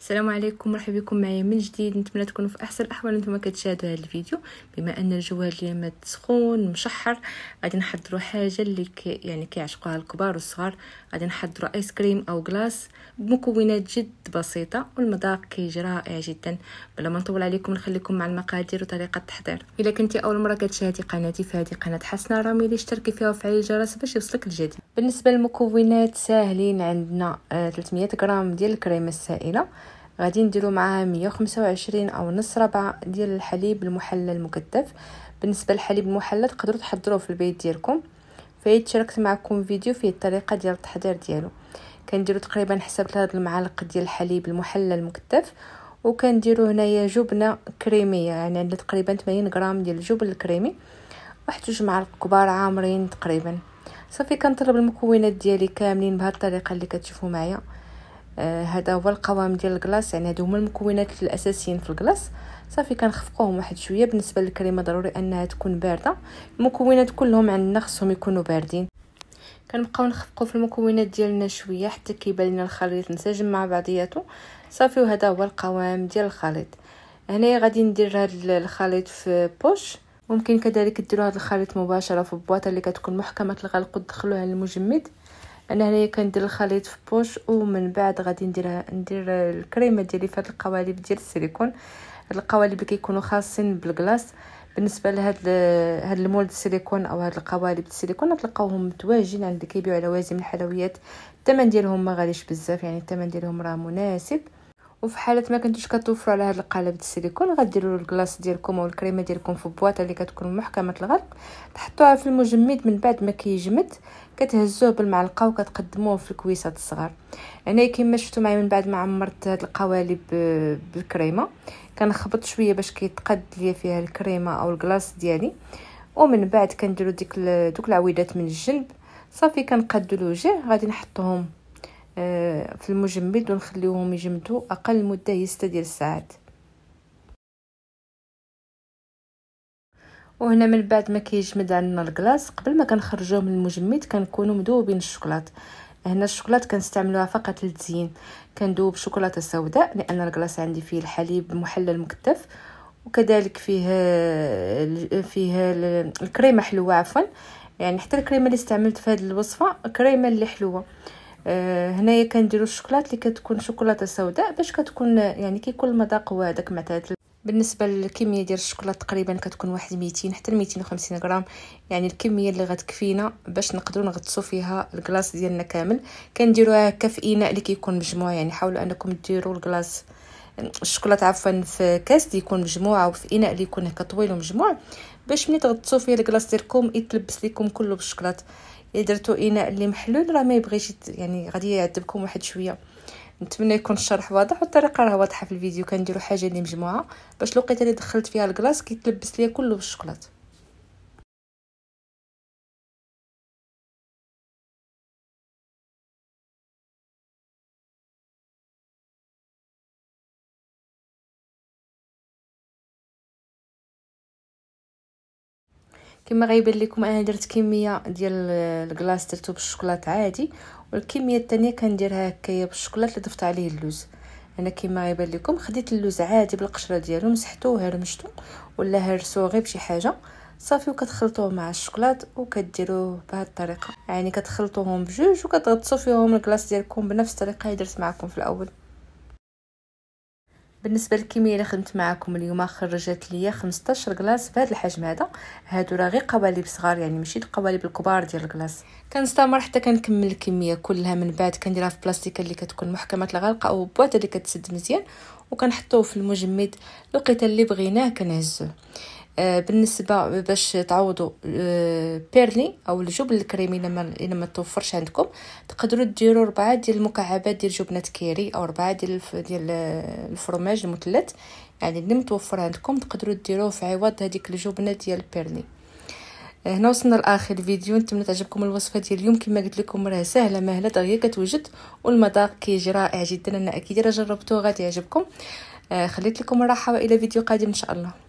السلام عليكم مرحبا بكم معايا من جديد نتمنى تكونوا في احسن الاحوال نتوما كتشاهدوا هذا الفيديو بما ان الجو هاد الايام سخون مشحر غادي نحضروا حاجه اللي كي يعني كيعشقوها الكبار والصغار غادي نحضروا ايس كريم او غلاس بمكونات جد بسيطه والمذاق كيجي رائع جدا بلا ما نطول عليكم نخليكم مع المقادير وطريقه التحضير الا كنتي اول مره كتشاهدي قناتي فهذه قناه حسنه رامي اشتركي فيها وفعلي الجرس باش يوصلك الجديد بالنسبه للمكونات ساهلين عندنا 300 آه، غرام ديال الكريمه السائله غادي نديرو معاها 125 او نص ربع ديال الحليب المحلى المكثف بالنسبه للحليب المحلى تقدروا تحضروه في البيت ديالكم فايت شاركت معكم فيديو فيه الطريقه ديال التحضير ديالو كنديروا تقريبا حسب 3 المعالق ديال الحليب المحلى المكثف وكنديرو هنايا جبنه كريميه يعني عندنا تقريبا 80 غرام ديال الجبن الكريمي واحد جوج معالق كبار عامرين تقريبا صافي كنطلب المكونات ديالي كاملين بهذه الطريقه اللي كتشوفوا معايا هذا هو القوام ديال الكلاص يعني هادو هما المكونات الاساسيين في الكلاص صافي كنخفقوهم واحد شويه بالنسبه للكريمه ضروري انها تكون بارده المكونات كلهم عندنا خصهم يكونوا باردين كنبقاو نخفقو في المكونات ديالنا شويه حتى كيبان لنا الخليط نسجم مع بعضياته صافي وهذا هو القوام ديال الخليط هنايا غادي ندير هذا الخليط في بوش ممكن كذلك ديروا هذا الخليط مباشره في بواطه اللي كتكون محكمه الغلق ودخلوها للمجمد انا هنايا كندير الخليط في بوش ومن بعد غادي ندير ندير الكريمه ديالي في هاد القوالب ديال السيليكون القوالب كيكونوا خاصين بالكلاص بالنسبه لهاد هاد المولد السيليكون او هاد القوالب السيليكون تلقاوهم متواجدين عند اللي على لوازم الحلويات الثمن ديالهم ما غاليش بزاف يعني الثمن ديالهم راه مناسب وفي حاله ما كنتوش كتوفروا على هذا القالب د السيليكون غديروا الكلاص ديالكم او الكريمه ديالكم في بواطه اللي كتكون محكمه الغلق تحطوها في المجمد من بعد ما كيجمد كتهزوه بالمعلقه وكتقدموه في الكويسات الصغار انا يعني كما شفتوا معايا من بعد ما عمرت هاد القوالب بالكريمه كنخبط شويه باش كيتقاد ليا فيها الكريمه او الكلاص ديالي ومن بعد كنديروا ديك دوك العويدات من الجنب صافي كنقادو الوجه غادي نحطهم في المجمد ونخليوهم يجمدوا اقل مده هي 6 ديال الساعات وهنا من بعد ما كيجمد عندنا الكلاص قبل ما كنخرجوه من المجمد كنكونوا مذوبين الشوكولات هنا الشوكولات كنستعملوها فقط للتزيين كندوب شوكولاته سوداء لان الكلاص عندي فيه الحليب محلل مكتف وكذلك فيه فيه الكريمه حلوه عفوا يعني حتى الكريمه اللي استعملت في هذه الوصفه كريمه اللي حلوه آه، هنايا كنديروا الشوكولات اللي كتكون شوكولاته سوداء باش كتكون يعني كيكون المذاق هو هذاك معتدل بالنسبه للكميه ديال الشوكولات تقريبا كتكون واحد 200 حتى 250 غرام يعني الكميه اللي غتكفينا باش نقدروا نغطسوا فيها الكلاص ديالنا كامل كنديروها هكا في اناء اللي كيكون مجموع يعني حاولوا انكم ديروا الكلاص الشوكولاته عفوا في كاس اللي يكون مجموعه وفي اناء اللي يكون هكا طويل ومجموع باش ملي تغطسوا فيه الكلاص ديالكم يتلبس لكم كله بالشكلاط الا درتو اناء اللي محلول راه ما يبغيش يعني غادي يعذبكم واحد شويه نتمنى يكون الشرح واضح والطريقه راه واضحه في الفيديو كنديروا حاجه اللي مجموعه باش الوقيته اللي دخلت فيها الكلاص كيتلبس ليا كله بالشكلاط كما غيبان لكم انا درت كميه ديال الكلاص درتو بالشوكولات عادي والكميه الثانيه كنديرها هكايا بالشوكولات اللي ضفت عليه اللوز انا كما غيبان لكم خديت اللوز عادي بالقشره ديالو مسحتو وهرمشتو ولا هرسو غير بشي حاجه صافي وكتخلطوه مع الشوكولات وكديروه بهاد الطريقه يعني كتخلطوهم بجوج وكتغطسو فيهم الكلاص ديالكم بنفس الطريقه اللي درت معكم في الاول بالنسبه للكميه اللي خدمت معكم اليوم خرجت ليا 15 كلاص بهذا الحجم هذا هادو راه غير قوالب صغار يعني ماشي القوالب الكبار ديال الكلاص كنستمر حتى كنكمل الكميه كلها من بعد كنديرها في بلاستيكه اللي كتكون محكمه الغلق او بواطه اللي كتسد مزيان وكنحطوه في المجمد لقيت اللي بغيناه كنهزوه آه، بالنسبه باش تعوضوا آه، بيرلي او الجبن الكريمي لما لما توفرش عندكم تقدروا ديروا ربعه ديال المكعبات ديال جبنه كيري او ربعه ديال ديال آه، الفرماج المثلث يعني اللي متوفر عندكم تقدروا ديروه في عوض هذيك الجبنه ديال بيرلي هنا وصلنا لاخر الفيديو نتمنى تعجبكم الوصفه ديال اليوم كما قلت لكم راه سهله مهله دغيا كتوجد والمذاق كيجي رائع جدا انا اكيد راه جربتوه غادي يعجبكم خليت لكم الراحه والى فيديو قادم ان شاء الله